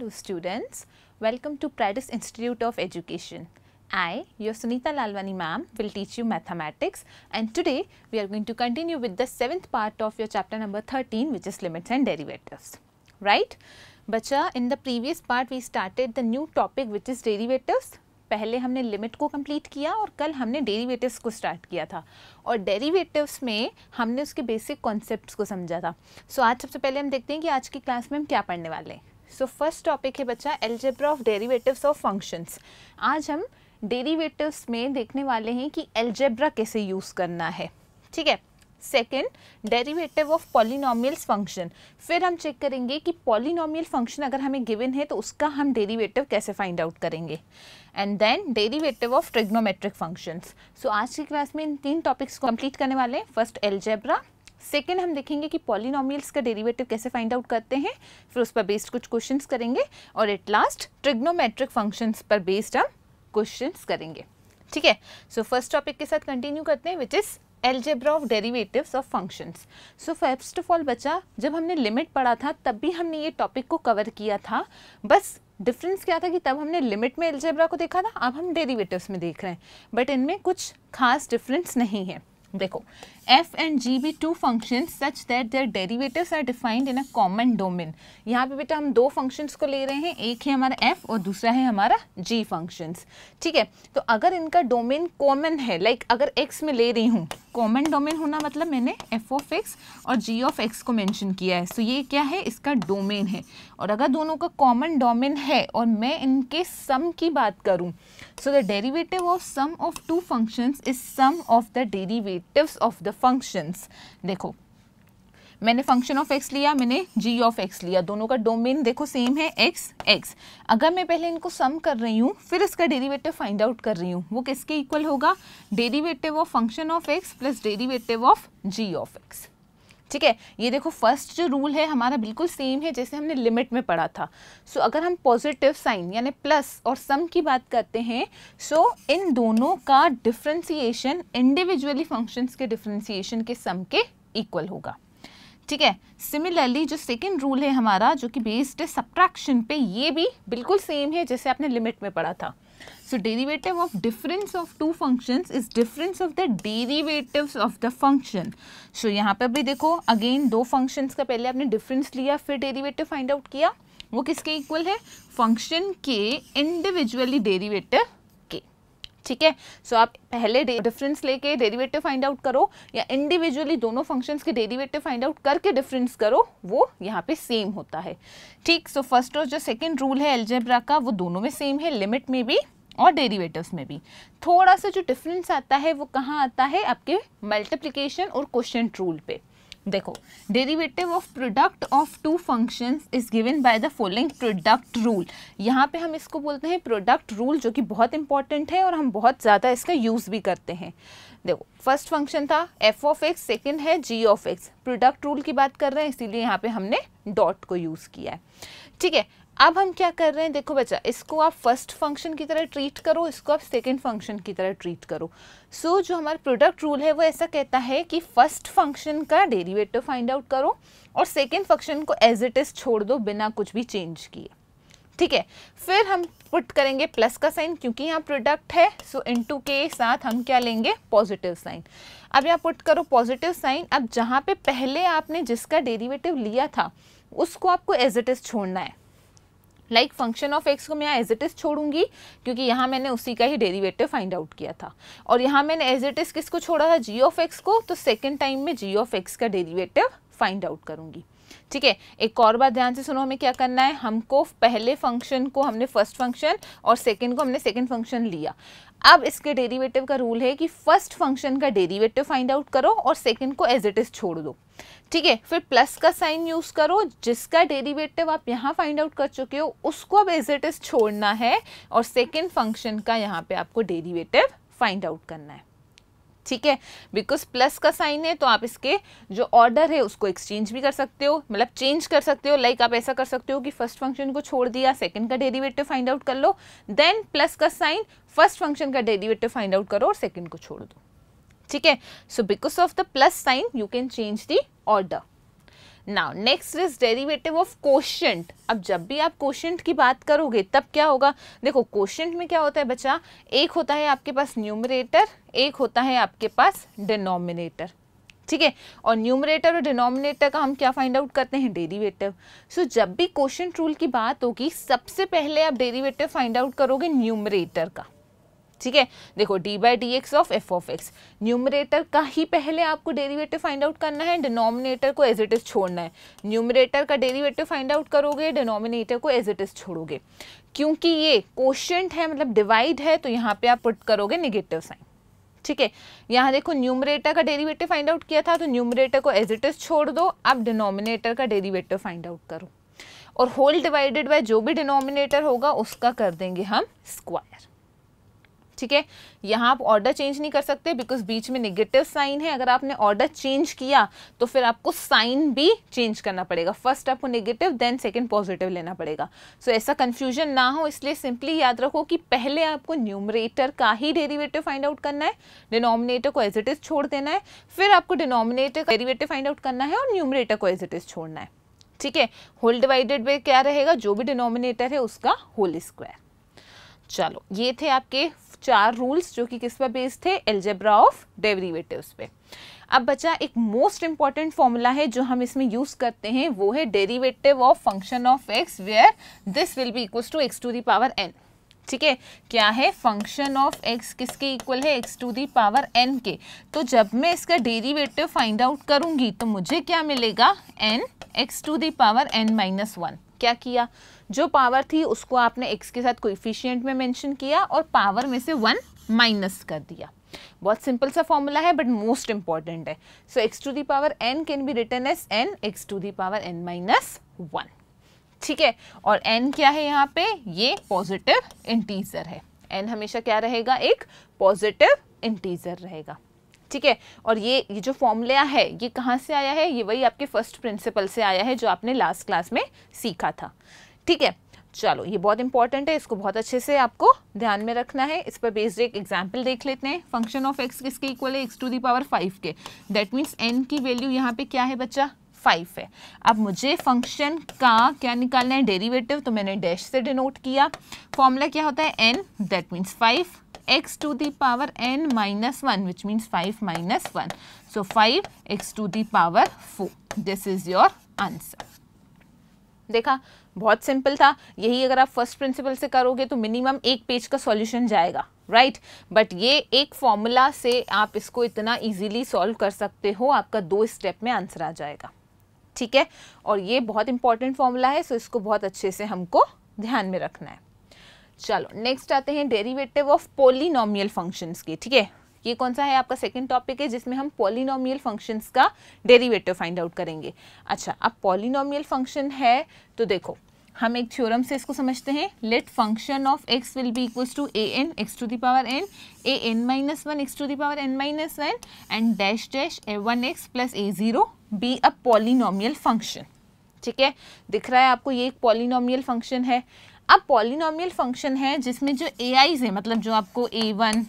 Hello students, welcome to Pradis Institute of Education. I, your Sunita Lalwani ma'am, will teach you mathematics and today we are going to continue with the seventh part of your chapter number 13 which is limits and derivatives. Right? बच्चा in the previous part we started the new topic which is derivatives. पहले हमने limit को complete किया और कल हमने derivatives को start किया था और डेरिवेटिव्स में हमने उसके बेसिक कॉन्सेप्ट्स को समझा था सो so, आज सबसे पहले हम देखते हैं कि आज की क्लास में हम क्या पढ़ने वाले हैं सो फर्स्ट टॉपिक है बच्चा algebra of derivatives of functions आज हम डेरिवेटिव्स में देखने वाले हैं कि एल्जेब्रा कैसे यूज़ करना है ठीक है second derivative of polynomials function फिर हम चेक करेंगे कि पॉलिनॉमियल फंक्शन अगर हमें गिवन है तो उसका हम डेरिवेटिव कैसे फाइंड आउट करेंगे and then derivative of trigonometric functions so आज की क्लास में इन तीन टॉपिक्स को कंप्लीट करने वाले हैं फर्स्ट एल्जेब्रा सेकेंड हम देखेंगे कि पॉलिनॉमियल्स का डेरिवेटिव कैसे फाइंड आउट करते हैं फिर उस पर बेस्ड कुछ क्वेश्चंस करेंगे और एट लास्ट ट्रिग्नोमेट्रिक फंक्शंस पर बेस्ड हम क्वेश्चंस करेंगे ठीक है सो फर्स्ट टॉपिक के साथ कंटिन्यू करते हैं which is algebra of derivatives of functions so first of all बच्चा जब हमने लिमिट पढ़ा था तब भी हमने ये टॉपिक को कवर किया था बस डिफरेंस क्या था कि तब हमने लिमिट में एलजेब्रा को देखा था अब हम डेरिवेटिव्स में देख रहे हैं बट इनमें कुछ खास डिफरेंस नहीं है देखो f and g be two functions such that their derivatives are defined in a common domain यहाँ पे बेटा हम दो functions को ले रहे हैं एक है हमारा f और दूसरा है हमारा g functions ठीक है तो अगर इनका domain common है like अगर x में ले रही हूँ common domain होना मतलब मैंने f of x और g of x को mention किया है so ये क्या है इसका domain है और अगर दोनों का common domain है और मैं इनके sum की बात करूँ so the derivative of sum of two functions is sum of the derivatives of the functions देखो मैंने फंक्शन ऑफ एक्स लिया मैंने जी ऑफ एक्स लिया दोनों का डोमेन देखो सेम है एक्स एक्स अगर मैं पहले इनको सम कर रही हूँ फिर इसका डेरिवेटिव फाइंड आउट कर रही हूँ वो किसके इक्वल होगा derivative of function of x plus derivative of g of x ठीक है ये देखो फर्स्ट जो रूल है हमारा बिल्कुल सेम है जैसे हमने लिमिट में पढ़ा था सो so, अगर हम पॉजिटिव साइन यानी प्लस और सम की बात करते हैं सो so, इन दोनों का डिफ्रेंसीशन इंडिविजुअली फंक्शंस के डिफ्रेंसीशन के सम के इक्वल होगा ठीक है सिमिलरली जो सेकेंड रूल है हमारा जो कि बेस्ड है सब्ट्रैक्शन पे ये भी बिल्कुल सेम है जैसे आपने लिमिट में पढ़ा था So derivative of difference of two functions is difference of the derivatives of the function. So यहाँ पर भी देखो again दो functions का पहले आपने difference लिया फिर derivative find out किया वो किसके equal है function के individually derivative ठीक है सो आप पहले डिफरेंस लेके डेरिवेटिव फाइंड आउट करो या इंडिविजुअली दोनों फंक्शंस के डेरिवेटिव फाइंड आउट करके डिफरेंस करो वो यहाँ पे सेम होता है ठीक सो फर्स्ट और जो सेकंड रूल है एल्जेब्रा का वो दोनों में सेम है लिमिट में भी और डेरिवेटिव्स में भी थोड़ा सा जो डिफरेंस आता है वो कहाँ आता है आपके मल्टीप्लिकेशन और क्वेश्चन रूल पे देखो derivative of product of two functions is given by the following product rule यहाँ पे हम इसको बोलते हैं प्रोडक्ट रूल जो कि बहुत इंपॉर्टेंट है और हम बहुत ज़्यादा इसका यूज़ भी करते हैं देखो फर्स्ट फंक्शन था एफ ऑफ एक्स सेकेंड है g of x product rule की बात कर रहे हैं इसीलिए यहाँ पे हमने डॉट को यूज़ किया है ठीक है अब हम क्या कर रहे हैं देखो बच्चा इसको आप फर्स्ट फंक्शन की तरह ट्रीट करो इसको आप सेकेंड फंक्शन की तरह ट्रीट करो सो so, जो हमारा प्रोडक्ट रूल है वो ऐसा कहता है कि फर्स्ट फंक्शन का डेरिवेटिव फाइंड आउट करो और सेकेंड फंक्शन को एज इट इज़ छोड़ दो बिना कुछ भी चेंज किए ठीक है फिर हम पुट करेंगे प्लस का साइन क्योंकि यहाँ प्रोडक्ट है सो इन टू के साथ हम क्या लेंगे पॉजिटिव साइन अब यहाँ पुट करो पॉजिटिव साइन अब जहाँ पे पहले आपने जिसका डेरिवेटिव लिया था उसको आपको एज इट इज़ छोड़ना है लाइक फंक्शन ऑफ एक्स को मैं एज इट इज़ छोड़ूंगी क्योंकि यहाँ मैंने उसी का ही डेरिवेटिव फाइंड आउट किया था और यहाँ मैंने एज इट इज़ किसको छोड़ा था जी ऑफ एक्स को तो सेकेंड टाइम में जी ऑफ एक्स का डेरिवेटिव फाइंड आउट करूँगी ठीक है एक और बात ध्यान से सुनो हमें क्या करना है हमको पहले फंक्शन को हमने फर्स्ट फंक्शन और सेकेंड को हमने सेकेंड फंक्शन लिया अब इसके डेरिवेटिव का रूल है कि फर्स्ट फंक्शन का डेरिवेटिव फाइंड आउट करो और सेकेंड को एज इट इज़ छोड़ दो ठीक है फिर प्लस का साइन यूज़ करो जिसका डेरिवेटिव आप यहाँ फाइंड आउट कर चुके हो उसको अब एज इट इज़ छोड़ना है और सेकेंड फंक्शन का यहाँ पे आपको डेरिवेटिव फाइंड आउट करना है ठीक है बिकॉज प्लस का साइन है तो आप इसके जो ऑर्डर है उसको एक्सचेंज भी कर सकते हो मतलब चेंज कर सकते हो लाइक like आप ऐसा कर सकते हो कि फर्स्ट फंक्शन को छोड़ दिया सेकंड का डेरिवेटिव फाइंड आउट कर लो देन प्लस का साइन फर्स्ट फंक्शन का डेरिवेटिव फाइंड आउट करो और सेकंड को छोड़ दो ठीक है so because of the plus sign you can change the order now next is derivative of quotient अब जब भी आप क्वेश्चन की बात करोगे तब क्या होगा देखो क्वेश्चन में क्या होता है बच्चा एक होता है आपके पास न्यूमरेटर एक होता है आपके पास डिनोमिनेटर ठीक है और न्यूमरेटर और डिनोमिनेटर का हम क्या फाइंड आउट करते हैं डेरिवेटिव सो so, जब भी क्वेश्चन रूल की बात होगी सबसे पहले आप डेरिवेटिव फाइंड आउट करोगे न्यूमरेटर का ठीक है देखो d by d x of f of x numerator का ही पहले आपको डेरिवेटिव फाइंड आउट करना है डिनोमिनेटर को एज इट इज़ छोड़ना है न्यूमरेटर का डेरिवेटिव फाइंड आउट करोगे डिनोमिनेटर को एज इट इज़ छोड़ोगे क्योंकि ये क्वेश्चन है मतलब डिवाइड है तो यहाँ पे आप पुट करोगे निगेटिव साइन ठीक है यहाँ देखो न्यूमरेटर का डेरीवेटिव फाइंड आउट किया था तो न्यूमरेटर को एज इट इज़ छोड़ दो आप डिनोमिनेटर का डेरीवेटिव फाइंड आउट करो और होल डिवाइडेड बाय जो भी डिनोमिनेटर होगा उसका कर देंगे हम स्क्वायर ठीक है यहाँ आप ऑर्डर चेंज नहीं कर सकते बिकॉज बीच में निगेटिव साइन है अगर आपने ऑर्डर चेंज किया तो फिर आपको साइन भी चेंज करना पड़ेगा फर्स्ट आपको निगेटिव देन सेकेंड पॉजिटिव लेना पड़ेगा सो so, ऐसा कन्फ्यूजन ना हो इसलिए सिंपली याद रखो कि पहले आपको न्यूमरेटर का ही डेरिवेटिव फाइंड आउट करना है डिनोमिनेटर को एज इट इज़ छोड़ देना है फिर आपको डिनोमिनेटर का डेरीवेटिव फाइंड आउट करना है और न्यूमरेटर को एज इट इज़ छोड़ना है ठीक है होल डिवाइडेड बाई क्या रहेगा जो भी डिनोमिनेटर है उसका होल स्क्वायर चलो ये थे आपके चार रूल्स जो कि किस पर बेस्ड थे एल्जेब्रा ऑफ डेरिवेटिव्स पे अब बचा एक मोस्ट इंपॉर्टेंट फॉर्मूला है जो हम इसमें यूज करते हैं वो है derivative of function of x where this will be equal to x to the power n ठीक है क्या है फंक्शन ऑफ एक्स किसके इक्वल है x to the power n के तो जब मैं इसका डेरीवेटिव फाइंड आउट करूंगी तो मुझे क्या मिलेगा n x to the power n minus one क्या किया जो पावर थी उसको आपने एक्स के साथ कोइफिशियंट में मेंशन किया और पावर में से वन माइनस कर दिया बहुत सिंपल सा फॉर्मूला है बट मोस्ट इंपॉर्टेंट है so x to the power n can be written as n x to the power n minus one ठीक है और एन क्या है यहाँ पे ये पॉजिटिव इंटीजर है एन हमेशा क्या रहेगा एक पॉजिटिव इंटीजर रहेगा ठीक है और ये ये जो फॉर्मूला है ये कहाँ से आया है ये वही आपके फर्स्ट प्रिंसिपल से आया है जो आपने लास्ट क्लास में सीखा था ठीक है चलो ये बहुत इंपॉर्टेंट है इसको बहुत अच्छे से आपको ध्यान में रखना है इस पर बेस्ड एक एग्जाम्पल देख लेते हैं फंक्शन ऑफ एक्स किसके इक्वल है x to the power five के दैट मीन्स एन की वैल्यू यहाँ पे क्या है बच्चा फाइव है अब मुझे फंक्शन का क्या निकालना है डेरिवेटिव तो मैंने डैश से डिनोट किया फॉर्मूला क्या होता है n that means five x to the power n minus one which means five minus one so five x to the power four this is your answer देखा बहुत simple था यही अगर आप फर्स्ट प्रिंसिपल से करोगे तो मिनिमम एक पेज का सॉल्यूशन जाएगा राइट right? बट ये एक फॉर्मूला से आप इसको इतना इजीली सॉल्व कर सकते हो आपका दो स्टेप में आंसर आ जाएगा ठीक है और ये बहुत इंपॉर्टेंट फॉर्मूला है सो इसको बहुत अच्छे से हमको ध्यान में रखना है चलो नेक्स्ट आते हैं डेरीवेटिव ऑफ पोलिनोमियल फंक्शंस के ठीक है ये कौन सा है आपका सेकंड टॉपिक है जिसमें हम पॉलिनोमियल फंक्शंस का डेरिवेटिव फाइंड आउट करेंगे अच्छा अब पॉलिनोमियल फंक्शन है तो देखो हम एक थ्योरम से इसको समझते हैं let function of x will be equals to a n x to the power n a n minus one x to the power n minus one and dash dash a one x plus a zero be a polynomial function ठीक है दिख रहा है आपको ये एक polynomial function है अब पॉलिनोमियल फंक्शन है जिसमें जो ए आईज है मतलब जो आपको ए वन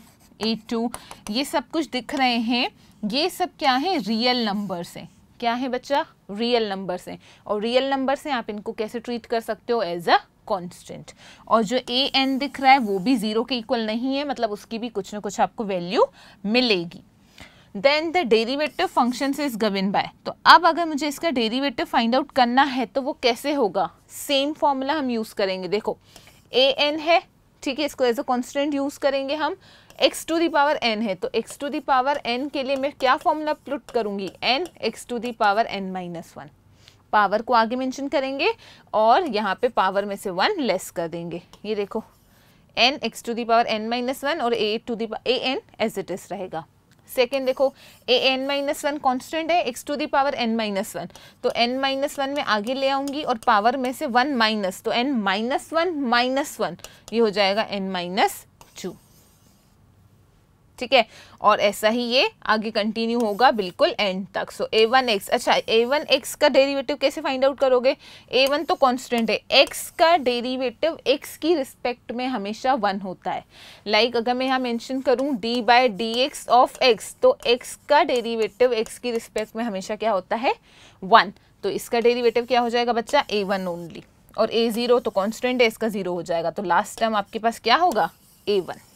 ए टू ये सब कुछ दिख रहे हैं ये सब क्या है रियल नंबर्स हैं क्या है बच्चा रियल नंबर्स हैं और रियल नंबर्स हैं आप इनको कैसे ट्रीट कर सकते हो एज अ कॉन्स्टेंट और जो ए एन दिख रहा है वो भी ज़ीरो के इक्वल नहीं है मतलब उसकी भी कुछ ना कुछ आपको वैल्यू मिलेगी then the derivative function is given by तो अब अगर मुझे इसका डेरीवेटिव फाइंड आउट करना है तो वो कैसे होगा सेम फॉर्मूला हम यूज़ करेंगे देखो ए एन है ठीक है इसको एज अ कॉन्स्टेंट यूज़ करेंगे हम x to the power n है तो x to the power n के लिए मैं क्या फॉर्मूला प्लुट करूंगी n x to the power n minus one power को आगे मेंशन करेंगे और यहाँ पे पावर में से वन लेस कर देंगे ये देखो n x to the power n minus one और a to the a n as it is रहेगा सेकेंड देखो a n minus one constant है x to the power n minus one तो n minus one में आगे ले आऊँगी और पावर में से वन माइनस तो n minus one minus one ये हो जाएगा एन माइनस टू ठीक है और ऐसा ही ये आगे कंटिन्यू होगा बिल्कुल एंड तक सो ए वन एक्स अच्छा ए वन एक्स का डेरिवेटिव कैसे फाइंड आउट करोगे ए वन तो कॉन्स्टेंट है एक्स का डेरिवेटिव एक्स की रिस्पेक्ट में हमेशा वन होता है लाइक like, अगर मैं यहाँ मेंशन करूँ d by d x of x तो एक्स का डेरीवेटिव एक्स की रिस्पेक्ट में हमेशा क्या होता है वन तो इसका डेरीवेटिव क्या हो जाएगा बच्चा ए वन ओनली और ए ज़ीरो तो कॉन्स्टेंट है इसका ज़ीरो हो जाएगा तो लास्ट टर्म आपके पास क्या होगा ए वन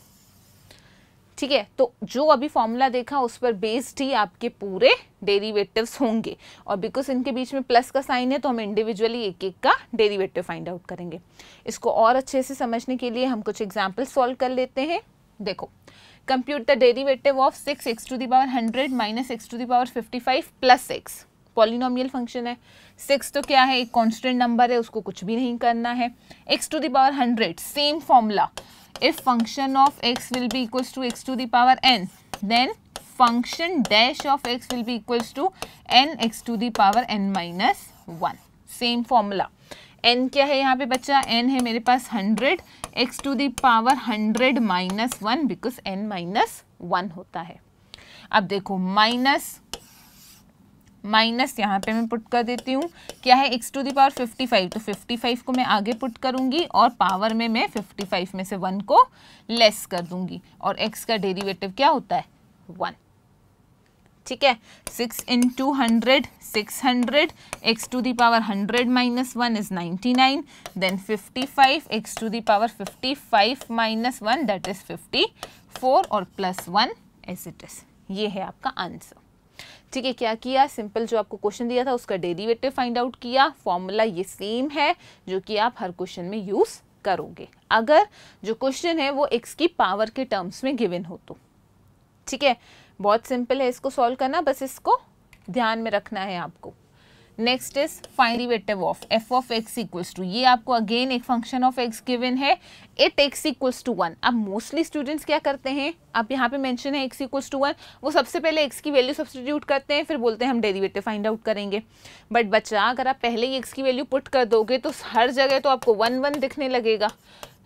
ठीक है तो जो अभी फॉर्मूला देखा उस पर बेस्ड ही आपके पूरे डेरिवेटिव्स होंगे और बिकॉज इनके बीच में प्लस का साइन है तो हम इंडिविजुअली एक एक का डेरिवेटिव फाइंड आउट करेंगे इसको और अच्छे से समझने के लिए हम कुछ एग्जाम्पल सॉल्व कर लेते हैं देखो compute the derivative of six x to the power hundred minus x to the power fifty five plus six polynomial function है सिक्स तो क्या है एक कॉन्स्टेंट नंबर है उसको कुछ भी नहीं करना है x to the power hundred same formula if function of x will be equals to x to the power n then function dash of x will be equals to n x to the power n minus one same formula n क्या है यहाँ पे बच्चा n है मेरे पास 100 x to the power 100 minus one because n minus one होता है अब देखो माइनस माइनस यहाँ पे मैं पुट कर देती हूँ क्या है एक्स टू दी पावर 55 तो 55 को मैं आगे पुट करूँगी और पावर में मैं 55 में से वन को लेस कर दूँगी और एक्स का डेरिवेटिव क्या होता है वन ठीक है six in two hundred six hundred x to the power hundred minus one is ninety nine then fifty five x to the power fifty five minus one that is fifty four और plus one as it is ये है आपका answer ठीक है क्या किया simple जो आपको क्वेश्चन दिया था उसका डेरिवेटिव फाइंड आउट किया फॉर्मूला ये सेम है जो कि आप हर क्वेश्चन में यूज़ करोगे अगर जो क्वेश्चन है वो एक्स की पावर के टर्म्स में गिवन हो तो ठीक है बहुत सिंपल है इसको सॉल्व करना बस इसको ध्यान में रखना है आपको नेक्स्ट इज फाइन डिवेटिव of f of x equals to ये आपको अगेन एक फंक्शन ऑफ एक्स गिवन है at x equals to one अब मोस्टली स्टूडेंट्स क्या करते हैं आप यहाँ पे मेंशन है एक्स इक्वल्स टू वन वो सबसे पहले एक्स की वैल्यू सब्सटीट्यूट करते हैं फिर बोलते हैं हम डेरिवेटिव फाइंड आउट करेंगे बट बच्चा अगर आप पहले ही एक्स की वैल्यू पुट कर दोगे तो हर जगह तो आपको वन वन दिखने लगेगा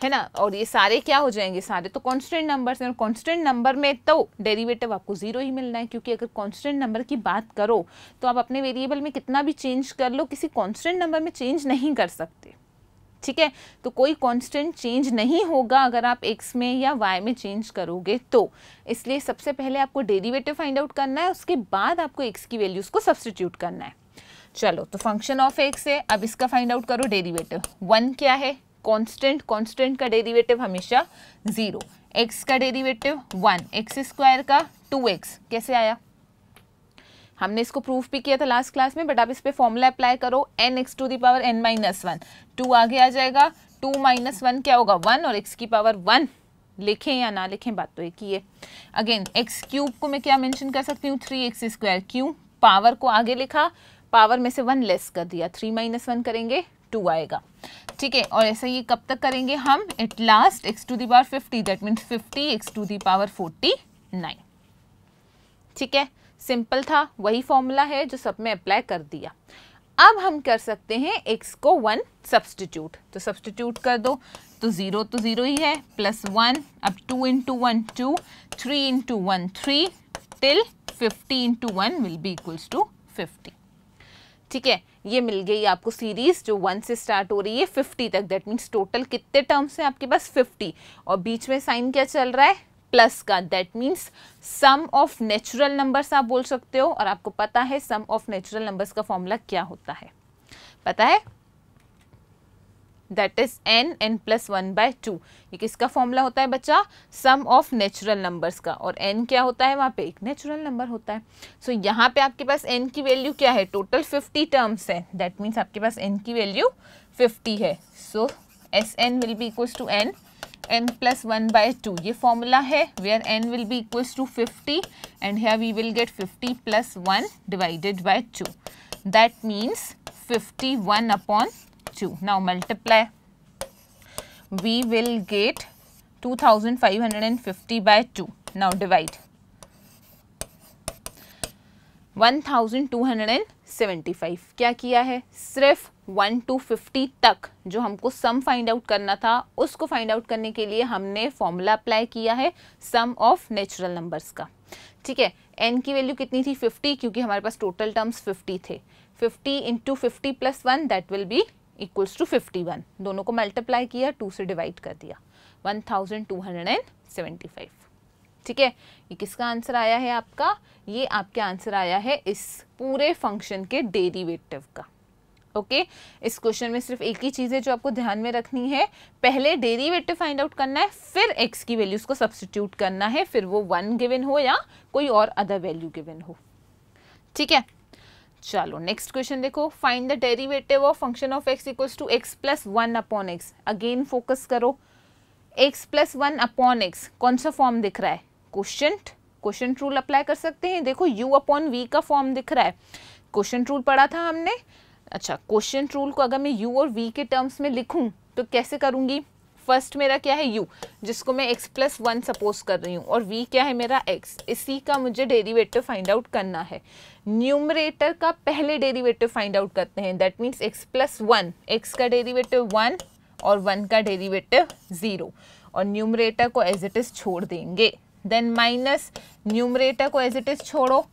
है ना और ये सारे क्या हो जाएंगे सारे तो कांस्टेंट नंबर्स हैं और कांस्टेंट नंबर में तो डेरिवेटिव आपको ज़ीरो ही मिलना है क्योंकि अगर कांस्टेंट नंबर की बात करो तो आप अपने वेरिएबल में कितना भी चेंज कर लो किसी कांस्टेंट नंबर में चेंज नहीं कर सकते ठीक है तो कोई कांस्टेंट चेंज नहीं होगा अगर आप एक्स में या वाई में चेंज करोगे तो इसलिए सबसे पहले आपको डेरीवेटिव फाइंड आउट करना है उसके बाद आपको एक्स की वैल्यूज़ को सब्सटीट्यूट करना है चलो तो फंक्शन ऑफ एक्स है अब इसका फाइंड आउट करो डेरीवेटिव वन क्या है कांस्टेंट कांस्टेंट का डेरिवेटिव हमेशा ज़ीरो एक्स का डेरिवेटिव वन एक्स स्क्वायर का टू एक्स कैसे आया हमने इसको प्रूफ भी किया था लास्ट क्लास में बट आप इस पर फॉर्मूला अप्लाई करो n x to the power n minus one to आगे आ जाएगा टू माइनस वन क्या होगा वन और एक्स की पावर वन लिखें या ना लिखें बात तो एक ही है अगेन एक्स क्यूब को मैं क्या मेंशन कर सकती हूँ थ्री एक्स स्क्वायर क्यू पावर को आगे लिखा पावर में से वन लेस कर दिया थ्री माइनस वन करेंगे टू आएगा ठीक है और ऐसा ये कब तक करेंगे हम at last x to the power fifty that means fifty x to the power forty nine ठीक है सिंपल था वही फॉर्मूला है जो सब में अप्लाई कर दिया अब हम कर सकते हैं x को वन सब्सटीट्यूट तो सब्सटीट्यूट कर दो तो ज़ीरो तो ज़ीरो ही है प्लस वन अब two into one two three into one three till fifty into one will be equals to fifty ठीक है ये मिल गई आपको सीरीज जो वन से स्टार्ट हो रही है फिफ्टी तक दैट मीन्स टोटल कितने टर्म्स हैं आपके पास फिफ्टी और बीच में साइन क्या चल रहा है प्लस का that means sum of natural numbers आप बोल सकते हो और आपको पता है सम ऑफ नेचुरल नंबर्स का फॉर्मूला क्या होता है पता है that is n n plus one by two ये किसका फॉर्मूला होता है बच्चा सम ऑफ नेचुरल नंबर्स का और एन क्या होता है वहाँ पे एक नेचुरल नंबर होता है सो so, यहाँ पे आपके पास एन की वैल्यू क्या है टोटल फिफ्टी टर्म्स है दैट मीन्स आपके पास एन की वैल्यू फिफ्टी है so s n will be equals to n n plus one by two ये फॉर्मूला है where n will be equals to fifty and here we will get fifty plus one divided by two that means fifty one upon 2. Now multiply. We will get 2550 by 2. Now divide. Five क्या किया है सिर्फ one two fifty तक जो हमको sum find out करना था उसको फाइंड आउट करने के लिए हमने फॉर्मूला अप्लाई किया है सम ऑफ नेचुरल नंबर्स का ठीक है एन की वैल्यू कितनी थी फिफ्टी क्योंकि हमारे पास टोटल टर्म्स फिफ्टी थे fifty into fifty plus one that will be equals to fifty one दोनों को मल्टीप्लाई किया टू से डिवाइड कर दिया one thousand two hundred and seventy five ठीक है ये किसका आंसर आया है आपका ये आपके आंसर आया है इस पूरे फंक्शन के डेरिवेटिव का ओके okay? इस क्वेश्चन में सिर्फ एक ही चीज़ है जो आपको ध्यान में रखनी है पहले डेरिवेटिव फाइंड आउट करना है फिर एक्स की वैल्यूज़ को सब्सटीट्यूट करना है फिर वो वन गिवन हो या कोई और अदर वैल्यू गिवन हो ठीक है चलो नेक्स्ट क्वेश्चन देखो find the derivative of function of x equals to x plus one upon x again focus करो x plus one upon x कौन सा फॉर्म दिख रहा है क्वेश्चन क्वेश्चन रूल अप्लाई कर सकते हैं देखो यू अपॉन वी का फॉर्म दिख रहा है क्वेश्चन रूल पढ़ा था हमने अच्छा क्वेश्चन रूल को अगर मैं यू और वी के टर्म्स में लिखूँ तो कैसे करूंगी फर्स्ट मेरा क्या है यू जिसको मैं एक्स प्लस वन सपोज कर रही हूँ और वी क्या है मेरा एक्स इसी का मुझे डेरिवेटिव फाइंड आउट करना है न्यूमरेटर का पहले डेरिवेटिव फाइंड आउट करते हैं that means x plus one x का डेरिवेटिव वन और वन का डेरिवेटिव ज़ीरो और न्यूमरेटर को एज इट इज़ छोड़ देंगे देन माइनस न्यूमरेटर को एज इट इज़ छोड़ो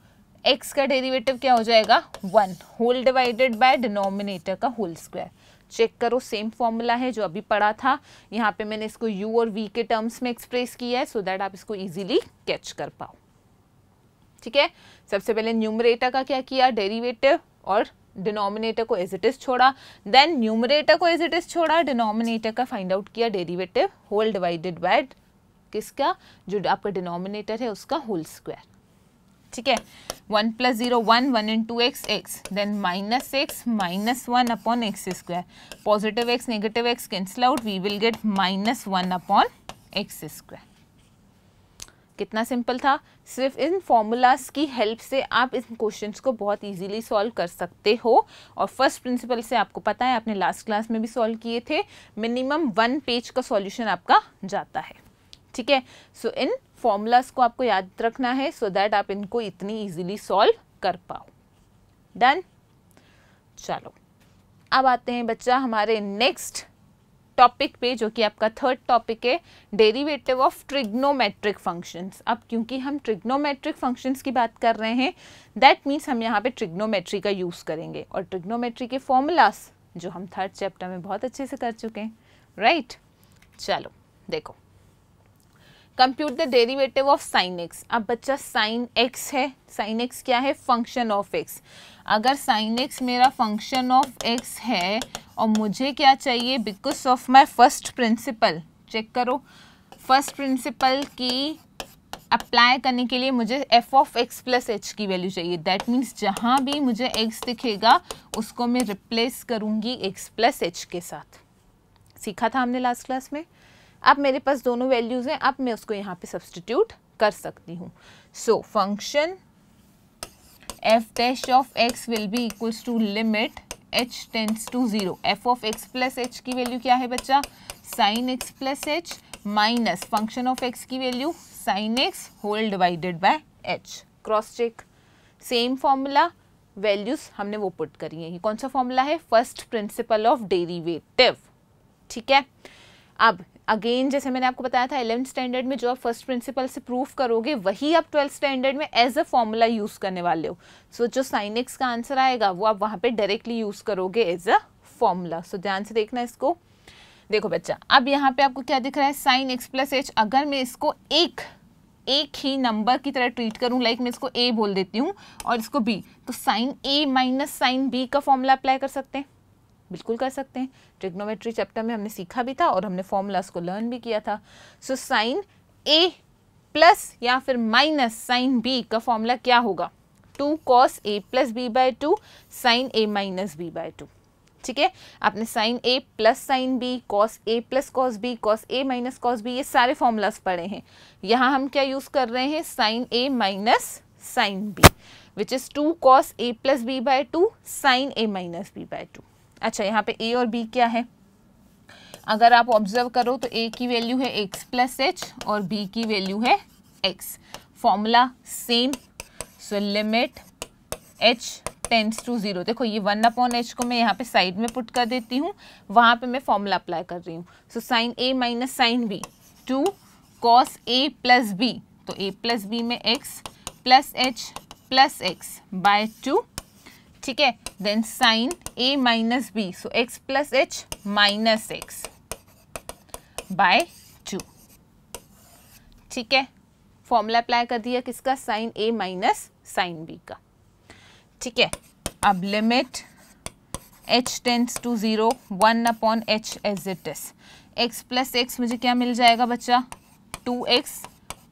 एक्स का डेरिवेटिव क्या हो जाएगा one whole divided by denominator का होल स्क्वायर चेक करो सेम फॉर्मूला है जो अभी पढ़ा था यहाँ पे मैंने इसको यू और वी के टर्म्स में एक्सप्रेस किया है सो so दैट आप इसको ईजिली कैच कर पाओ ठीक है सबसे पहले न्यूमरेटर का क्या किया डेरिवेटिव और डिनोमिनेटर को एज इट इज छोड़ा देन न्यूमरेटर को एज इट इज छोड़ा डिनोमिनेटर का फाइंड आउट किया डेरीवेटिव होल डिवाइडेड बाय किसका जो आपका डिनोमिनेटर है उसका होल स्क्वायर ठीक है one plus zero one one in two x x then minus x minus one upon x square positive x negative x cancel out we will get minus one upon x square कितना simple था सिर्फ इन formulas की help से आप इन questions को बहुत easily solve कर सकते हो और फर्स्ट प्रिंसिपल से आपको पता है आपने लास्ट क्लास में भी सॉल्व किए थे मिनिमम वन पेज का सॉल्यूशन आपका जाता है ठीक है सो इन फॉर्मूलाज को आपको याद रखना है सो so दैट आप इनको इतनी इजीली सॉल्व कर पाओ डन चलो अब आते हैं बच्चा हमारे नेक्स्ट टॉपिक पे जो कि आपका थर्ड टॉपिक है डेरिवेटिव ऑफ ट्रिग्नोमेट्रिक फंक्शंस अब क्योंकि हम ट्रिग्नोमेट्रिक फंक्शंस की बात कर रहे हैं दैट मीन्स हम यहाँ पे ट्रिग्नोमेट्री का यूज़ करेंगे और ट्रिग्नोमेट्री के फॉर्मूलास जो हम थर्ड चैप्टर में बहुत अच्छे से कर चुके हैं राइट right? चलो देखो compute the derivative of sine x अब बच्चा साइन एक्स है साइन एक्स क्या है फंक्शन ऑफ एक्स अगर साइन एक्स मेरा फंक्शन ऑफ एक्स है और मुझे क्या चाहिए because of my first principle check करो फर्स्ट प्रिंसिपल की अप्लाई करने के लिए मुझे f of x plus h की वैल्यू चाहिए दैट मीन्स जहाँ भी मुझे एक्स दिखेगा उसको मैं रिप्लेस करूँगी एक्स प्लस एच के साथ सीखा था हमने लास्ट क्लास में अब मेरे पास दोनों वैल्यूज़ हैं अब मैं उसको यहाँ पे सब्सटीट्यूट कर सकती हूँ so function f dash of x will be equals to limit h tends to zero f of x plus h की वैल्यू क्या है बच्चा sine x plus h minus function of x की value sine x whole divided by h cross check same formula values हमने वो put करी है ये कौन सा फॉर्मूला है फर्स्ट प्रिंसिपल ऑफ डेरीवेटिव ठीक है अब अगेन जैसे मैंने आपको बताया था एलेवंथ स्टैंडर्ड में जो आप फर्स्ट प्रिंसिपल से प्रूफ करोगे वही आप ट्वेल्थ स्टैंडर्ड में एज अ फॉर्मूला यूज़ करने वाले हो सो so, जो एक्स का आंसर आएगा वो आप वहाँ पे डायरेक्टली यूज़ करोगे एज अ फॉर्मूला सो ध्यान से देखना इसको देखो बच्चा अब यहाँ पे आपको क्या दिख रहा है साइन एक्स प्लस एच अगर मैं इसको एक एक ही नंबर की तरह ट्रीट करूं लाइक मैं इसको ए बोल देती हूँ और इसको बी तो साइन ए माइनस साइन बी का फॉर्मूला अप्लाई कर सकते हैं बिल्कुल कर सकते हैं ट्रिग्नोमेट्री चैप्टर में हमने सीखा भी था और हमने फॉर्मूलाज को लर्न भी किया था सो साइन ए प्लस या फिर माइनस साइन बी का फॉर्मूला क्या होगा two cos a plus b by two sine A minus b by two ठीक है आपने sine a plus sine b cos a plus cos b cos a minus cos b ये सारे formulas पढ़े हैं यहाँ हम क्या यूज़ कर रहे हैं sine A minus sine b which is two cos a plus b by two sine A minus b by two अच्छा यहाँ पे ए और बी क्या है अगर आप ऑब्जर्व करो तो ए की वैल्यू है एक्स प्लस एच और बी की वैल्यू है x formula same so limit h tends to zero देखो ये वन अपॉन एच को मैं यहाँ पे साइड में पुट कर देती हूँ वहाँ पे मैं फॉर्मूला अप्लाई कर रही हूँ so sine A minus sine b two cos a plus b तो ए प्लस बी में x plus h plus x by two ठीक है then sine A minus b so x plus h minus x by two ठीक है formula apply कर दिया किसका sine ए minus sine b का ठीक है अब limit h tends to zero one upon h as it is x plus x मुझे क्या मिल जाएगा बच्चा two x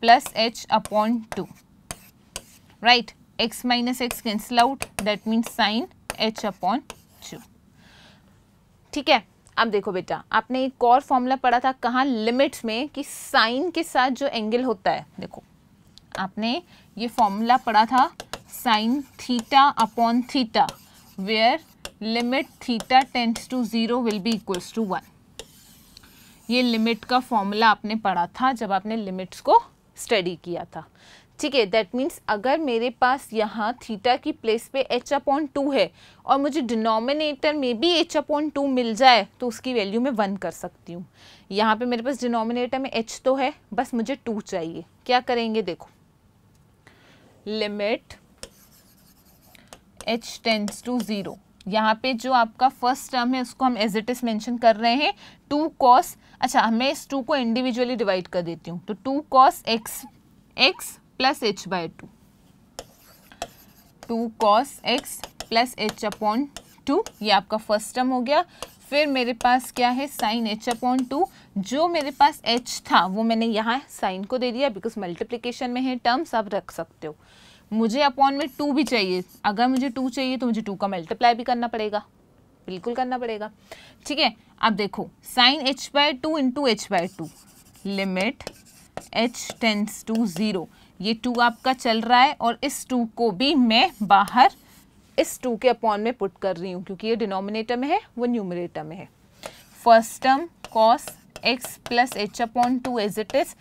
plus h upon two right x minus x cancel out that means sin h upon 2 ठीक है अब देखो बेटा आपने एक और फॉर्मूला पढ़ा था कहाँ लिमिट्स में कि साइन के साथ जो एंगल होता है देखो आपने ये फॉर्मूला पढ़ा था sine theta upon theta where limit theta tends to zero will be equals to one ये लिमिट का फॉर्मूला आपने पढ़ा था जब आपने लिमिट्स को स्टडी किया था ठीक है दैट मीन्स अगर मेरे पास यहाँ थीटा की प्लेस पे एच अपॉन टू है और मुझे डिनोमिनेटर में भी एच अपॉन टू मिल जाए तो उसकी वैल्यू मैं वन कर सकती हूँ यहाँ पे मेरे पास डिनोमिनेटर में एच तो है बस मुझे टू चाहिए क्या करेंगे देखो limit h tends to zero यहाँ पे जो आपका फर्स्ट टर्म है उसको हम एज इट इज़ मैंशन कर रहे हैं टू कॉस अच्छा मैं इस टू को इंडिविजुअली डिवाइड कर देती हूँ तो two cos x x plus h by two two cos x plus h upon two ये आपका फर्स्ट टर्म हो गया फिर मेरे पास क्या है साइन एच अपॉन टू जो मेरे पास एच था वो मैंने यहाँ साइन को दे दिया बिकॉज मल्टीप्लीकेशन में है टर्म्स आप रख सकते हो मुझे अपॉन में टू भी चाहिए अगर मुझे टू चाहिए तो मुझे टू का मल्टीप्लाई भी करना पड़ेगा बिल्कुल करना पड़ेगा ठीक है अब देखो sine h by two into h by two limit h tends to zero ये टू आपका चल रहा है और इस टू को भी मैं बाहर इस टू के अपॉन में पुट कर रही हूँ क्योंकि ये डिनोमिनेटर में है वो न्यूमिनेटर में है first term cos x plus h upon two as it is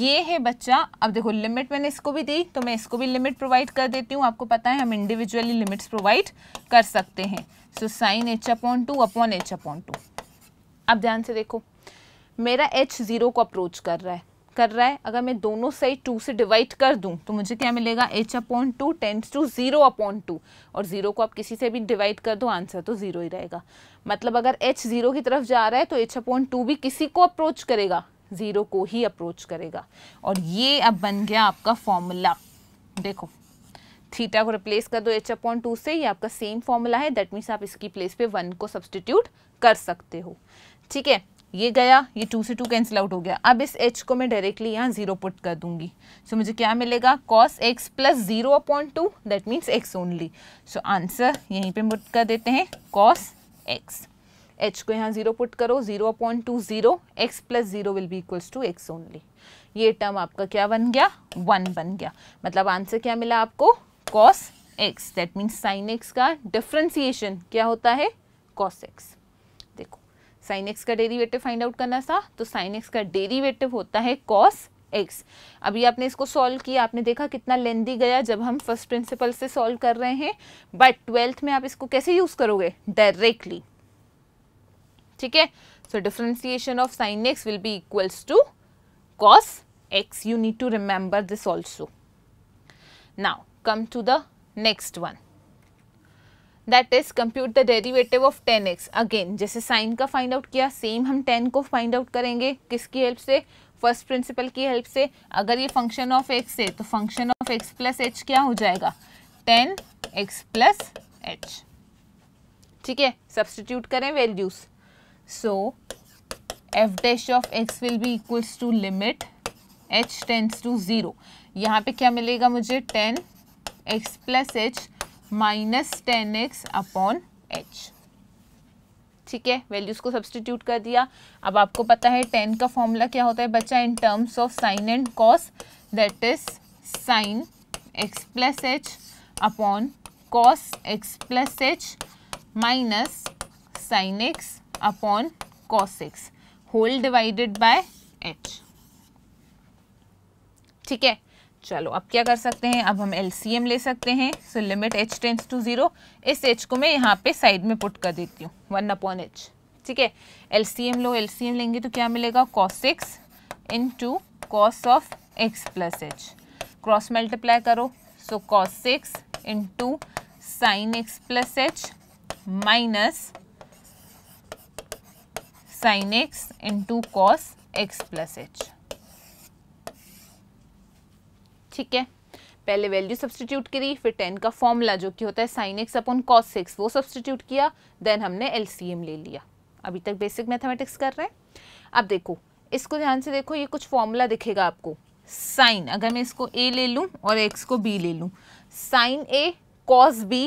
ये है बच्चा अब देखो लिमिट मैंने इसको भी दी तो मैं इसको भी लिमिट प्रोवाइड कर देती हूँ आपको पता है हम इंडिविजुअली लिमिट्स प्रोवाइड कर सकते हैं so sine h upon two upon h upon two अब ध्यान से देखो मेरा एच ज़ीरो को अप्रोच कर रहा है कर रहा है अगर मैं दोनों साइड टू से डिवाइड कर दूं तो मुझे क्या मिलेगा h upon two tends to zero upon two और ज़ीरो को आप किसी से भी डिवाइड कर दो आंसर तो ज़ीरो ही रहेगा मतलब अगर एच ज़ीरो की तरफ जा रहा है तो एच अपॉन टू भी किसी को अप्रोच करेगा ज़ीरो को ही अप्रोच करेगा और ये अब बन गया आपका फॉर्मूला देखो थीटा को रिप्लेस कर दो एच अपॉन टू से ये आपका सेम फॉर्मूला है दैट मीन्स आप इसकी प्लेस पे वन को सब्सटीट्यूट कर सकते हो ठीक है ये गया ये टू से टू कैंसिल आउट हो गया अब इस एच को मैं डायरेक्टली यहाँ जीरो पुट कर दूंगी सो so, मुझे क्या मिलेगा cos x plus zero upon two that means x only so answer यहीं पे पुट कर देते हैं कॉस एक्स एच को यहाँ जीरो पुट करो zero upon two zero x plus zero will be equals to x only ये term आपका क्या बन गया वन बन गया मतलब आंसर क्या मिला आपको cos x that means sine x का डिफ्रेंसीशन क्या होता है कॉस एक्स साइन एक्स का डेरिवेटिव फाइंड आउट करना था तो साइन एक्स का डेरिवेटिव होता है कॉस एक्स अभी आपने इसको सॉल्व किया आपने देखा कितना लेंदी गया जब हम फर्स्ट प्रिंसिपल से सॉल्व कर रहे हैं बट ट्वेल्थ में आप इसको कैसे यूज़ करोगे डायरेक्टली ठीक है so differentiation of sine x will be equals to cos x you need to remember this also now come to the next one that is compute the derivative of tan x again जैसे sine का find out किया same हम tan को find out करेंगे किसकी help से first principle की help से अगर ये फंक्शन ऑफ एक्स है तो function of x plus h क्या हो जाएगा टेन एक्स प्लस एच ठीक है सब्सटीट्यूट करें values so f dash of x will be equals to limit h tends to zero यहाँ पे क्या मिलेगा मुझे tan x plus h minus tan x upon h ठीक है वैल्यूज़ को सब्सटीट्यूट कर दिया अब आपको पता है टेन का फॉर्मूला क्या होता है बच्चा in terms of sine and cos that is sine x plus h upon cos x plus h minus sine x upon cos x whole divided by h ठीक है चलो अब क्या कर सकते हैं अब हम एल ले सकते हैं so limit h tends to zero इस एच को मैं यहाँ पे साइड में पुट कर देती हूँ वन अपॉन एच ठीक है एल लो एल लेंगे तो क्या मिलेगा cos x into cos of x plus h cross multiply करो सो कॉस सिक्स इन into sine x plus h minus sine x into cos x plus h ठीक है पहले वैल्यू सब्सटीट्यूट करी फिर टेन का formula जो कि होता है sine x upon cos x वो सब्सटीट्यूट किया देन हमने एल ले लिया अभी तक बेसिक मैथमेटिक्स कर रहे हैं अब देखो इसको ध्यान से देखो ये कुछ फॉर्मूला दिखेगा आपको साइन अगर मैं इसको ए ले लूँ और एक्स को बी ले लूँ sine A cos B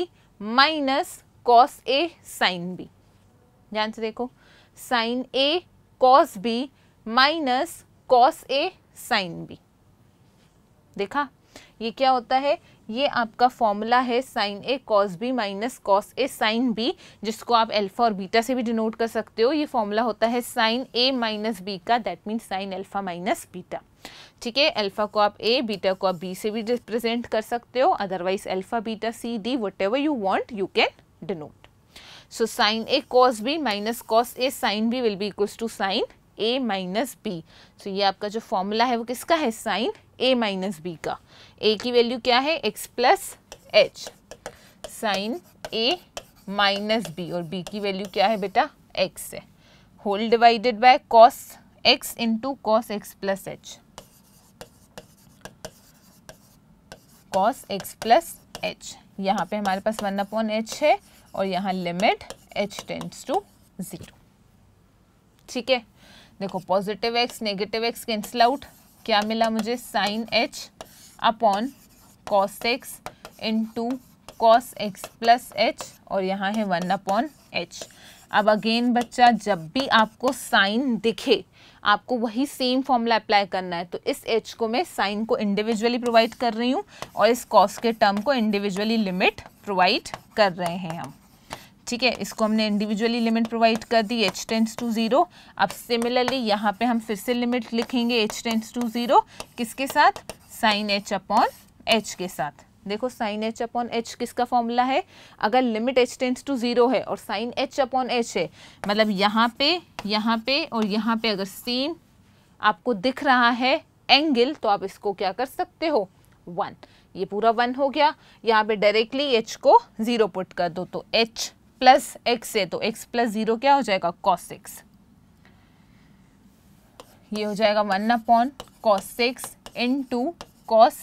minus cos A sine B ध्यान से देखो sine A cos B minus cos A sine B देखा ये क्या होता है ये आपका फॉर्मूला है sine A cos B minus cos A sine B जिसको आप अल्फा और बीटा से भी डिनोट कर सकते हो ये फॉर्मूला होता है साइन ए माइनस बी का that means sine alpha minus beta ठीक है अल्फा को आप ए बीटा को आप बी से भी रिप्रेजेंट कर सकते हो otherwise alpha beta C D whatever you want you can denote so sine A cos B minus cos A sine B will be equals to sine A minus B तो ये आपका जो formula है वो किसका है sine ए minus B का ए की वैल्यू क्या है एक्स प्लस एच साइन ए माइनस बी और बी की वैल्यू क्या है बेटा एक्स है whole divided by cos x into cos x plus h cos x plus h यहाँ पे हमारे पास वन अपॉन एच है और यहाँ limit h tends to zero ठीक है देखो positive x negative x cancel out क्या मिला मुझे sine h upon cos x into cos x plus h और यहाँ है वन अपॉन एच अब अगेन बच्चा जब भी आपको साइन दिखे आपको वही सेम फॉर्मूला अप्लाई करना है तो इस एच को मैं साइन को इंडिविजुअली प्रोवाइड कर रही हूँ और इस कॉस के टर्म को इंडिविजुअली लिमिट प्रोवाइड कर रहे हैं हम ठीक है इसको हमने इंडिविजुअली लिमिट प्रोवाइड कर दी एच टेंस टू ज़ीरो अब सिमिलरली यहाँ पे हम फिर से लिमिट लिखेंगे एच टेंस टू ज़ीरो किसके साथ साइन एच अपॉन एच के साथ देखो साइन एच अपॉन एच किसका फॉर्मूला है अगर limit h tends to zero है और साइन एच अपॉन एच है मतलब यहाँ पे यहाँ पे और यहाँ पे अगर सेम आपको दिख रहा है एंगल तो आप इसको क्या कर सकते हो वन ये पूरा वन हो गया यहाँ पे डायरेक्टली एच को ज़ीरो पुट कर दो तो एच प्लस एक्स है तो एक्स प्लस जीरो क्या हो जाएगा कॉस सिक्स ये हो जाएगा वन अपॉन कॉस सिक्स इन into cos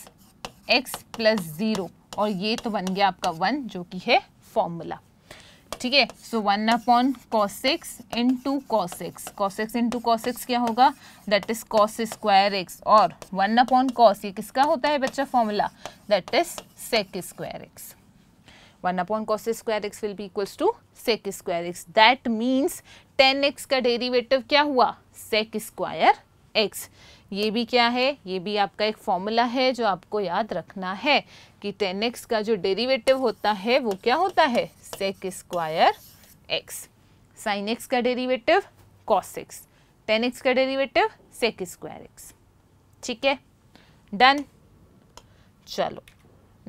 x plus zero और ये तो बन गया आपका वन जो कि है फॉर्मूला ठीक है so one upon cos x इन into cos x cos x इन टू कॉस सिक्स क्या होगा that is cos square x और वन अपॉन कॉस ये किसका होता है बच्चा formula that is sec square x 1 upon cos square x will be equals to sec x that means tan 10x का derivative क्या हुआ सेक स्क्वायर एक्स ये भी क्या है ये भी आपका एक फॉर्मूला है जो आपको याद रखना है कि 10x का जो डेरिवेटिव होता है वो क्या होता है sec square x sine x का derivative cos x tan x का डेरिवेटिव सेक स्क्वायर एक्स ठीक है डन चलो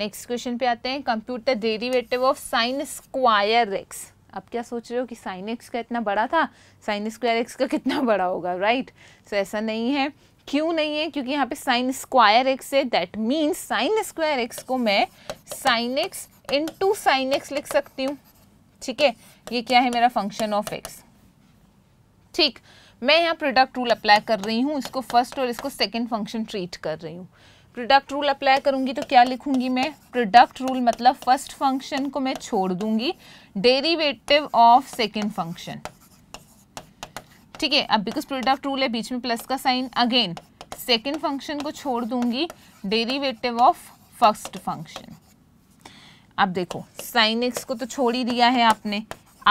नेक्स्ट क्वेश्चन पे आते हैं compute the derivative of sine square x आप क्या सोच रहे हो कि साइन एक्स का इतना बड़ा था साइन स्क्वायर एक्स का कितना बड़ा होगा राइट right? सो so, ऐसा नहीं है क्यों नहीं है क्योंकि यहाँ पे साइन स्क्वायर एक्स है that means sine square x को मैं sine x into sine x लिख सकती हूँ ठीक है ये क्या है मेरा फंक्शन ऑफ एक्स ठीक मैं यहाँ प्रोडक्ट रूल अप्लाई कर रही हूँ इसको फर्स्ट और इसको सेकेंड फंक्शन ट्रीट कर रही हूँ प्रोडक्ट रूल अप्लाई करूंगी तो क्या लिखूंगी मैं प्रोडक्ट रूल मतलब फर्स्ट फंक्शन को मैं छोड़ दूंगी डेरिवेटिव ऑफ सेकेंड फंक्शन ठीक है अब बिकॉज प्रोडक्ट रूल है बीच में प्लस का साइन अगेन सेकेंड फंक्शन को छोड़ दूंगी डेरिवेटिव ऑफ फर्स्ट फंक्शन अब देखो साइन एक्स को तो छोड़ ही दिया है आपने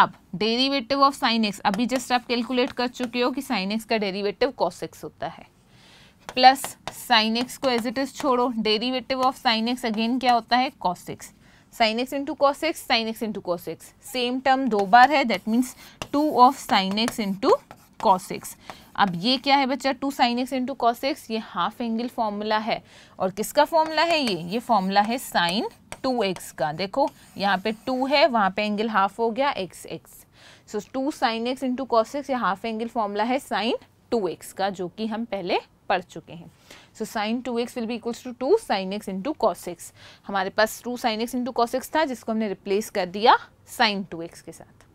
अब डेरिवेटिव ऑफ साइन एक्स अभी जस्ट आप कैलकुलेट कर चुके हो कि साइन एक्स का डेरिवेटिव कॉस एक्स होता है प्लस साइन एक्स को एज इट इज छोड़ो derivative of sine x again क्या होता है cos x sine x into cos x sine x into cos x same term दो बार है that means two of sine x into cos x अब ये क्या है बच्चा two sine x into cos x ये हाफ एंगल फॉर्मूला है और किसका फॉर्मूला है ये ये फॉर्मूला है साइन टू एक्स का देखो यहाँ पे टू है वहाँ पे एंगल हाफ हो गया x x so two sine x into cos x ये हाफ एंगल फॉर्मूला है साइन टू एक्स का जो कि हम पहले पढ़ चुके हैं so sine two x will भी equals to two sine x into cos x हमारे पास two sine x into cos x था जिसको हमने रिप्लेस कर दिया साइन टू एक्स के साथ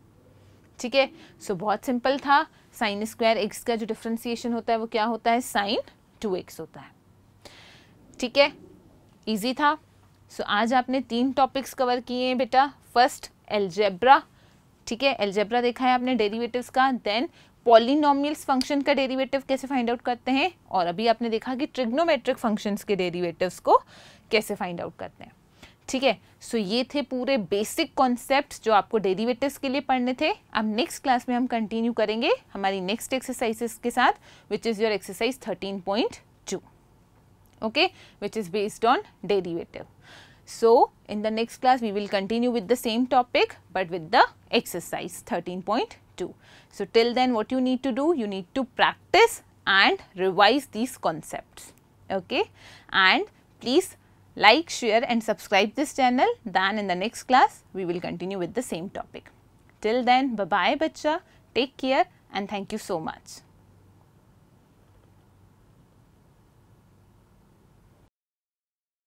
ठीक है सो बहुत सिंपल था साइन स्क्वायर एक्स का जो डिफ्रेंसिएशन होता है वो क्या होता है साइन टू एक्स होता है ठीक है ईजी था सो so, आज आपने तीन टॉपिक्स कवर किए हैं बेटा फर्स्ट एल्जेब्रा ठीक है एल्जेब्रा देखा है आपने डेरिवेटिव्स का देन पॉलिनोमियल्स फंक्शन का डेरिवेटिव कैसे फाइंड आउट करते हैं और अभी आपने देखा कि ट्रिग्नोमेट्रिक फंक्शंस के डेरिवेटिव्स को कैसे फाइंड आउट करते हैं ठीक है सो ये थे पूरे बेसिक कॉन्सेप्ट जो आपको डेरिवेटिव्स के लिए पढ़ने थे अब नेक्स्ट क्लास में हम कंटिन्यू करेंगे हमारी नेक्स्ट एक्सरसाइजेस के साथ which is your exercise thirteen point two okay which is based on derivative so in the next class we will continue with the same topic but with the exercise 13.2 2. So, till then what you need to do? You need to practice and revise these concepts. Okay? And please like, share and subscribe this channel. Then in the next class, we will continue with the same topic. Till then, bye-bye bacha. Take care and thank you so much.